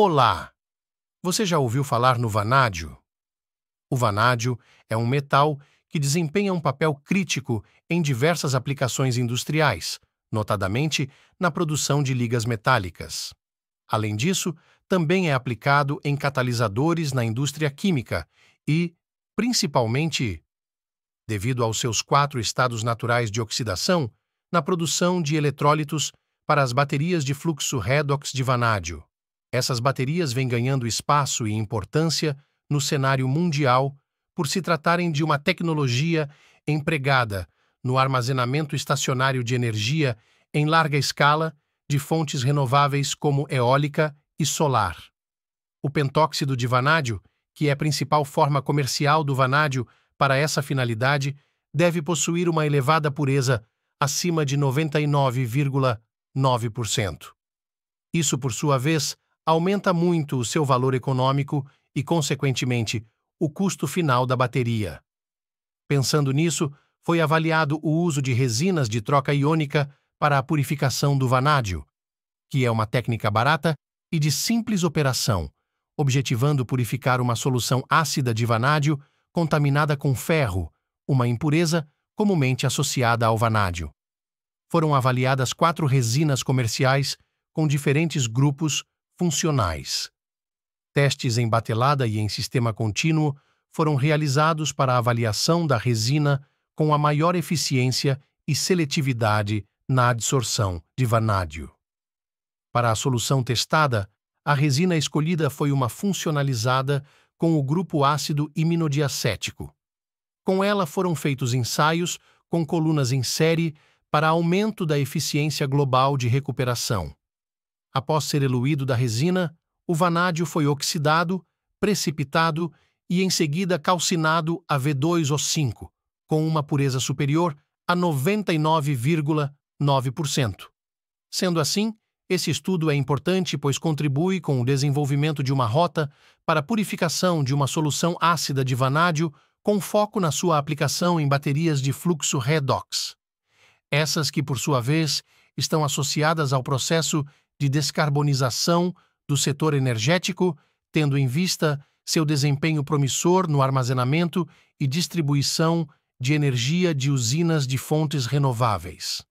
Olá! Você já ouviu falar no vanádio? O vanádio é um metal que desempenha um papel crítico em diversas aplicações industriais, notadamente na produção de ligas metálicas. Além disso, também é aplicado em catalisadores na indústria química e, principalmente, devido aos seus quatro estados naturais de oxidação, na produção de eletrólitos para as baterias de fluxo redox de vanádio. Essas baterias vêm ganhando espaço e importância no cenário mundial por se tratarem de uma tecnologia empregada no armazenamento estacionário de energia em larga escala de fontes renováveis como eólica e solar. O pentóxido de vanádio, que é a principal forma comercial do vanádio para essa finalidade, deve possuir uma elevada pureza, acima de 99,9%. Isso, por sua vez, aumenta muito o seu valor econômico e, consequentemente, o custo final da bateria. Pensando nisso, foi avaliado o uso de resinas de troca iônica para a purificação do vanádio, que é uma técnica barata e de simples operação, objetivando purificar uma solução ácida de vanádio contaminada com ferro, uma impureza comumente associada ao vanádio. Foram avaliadas quatro resinas comerciais com diferentes grupos funcionais. Testes em batelada e em sistema contínuo foram realizados para avaliação da resina com a maior eficiência e seletividade na adsorção de vanádio. Para a solução testada, a resina escolhida foi uma funcionalizada com o grupo ácido iminodiacético. Com ela foram feitos ensaios com colunas em série para aumento da eficiência global de recuperação. Após ser eluído da resina, o vanádio foi oxidado, precipitado e em seguida calcinado a V2O5, com uma pureza superior a 99,9%. Sendo assim, esse estudo é importante pois contribui com o desenvolvimento de uma rota para a purificação de uma solução ácida de vanádio com foco na sua aplicação em baterias de fluxo redox. Essas que, por sua vez, estão associadas ao processo de descarbonização do setor energético, tendo em vista seu desempenho promissor no armazenamento e distribuição de energia de usinas de fontes renováveis.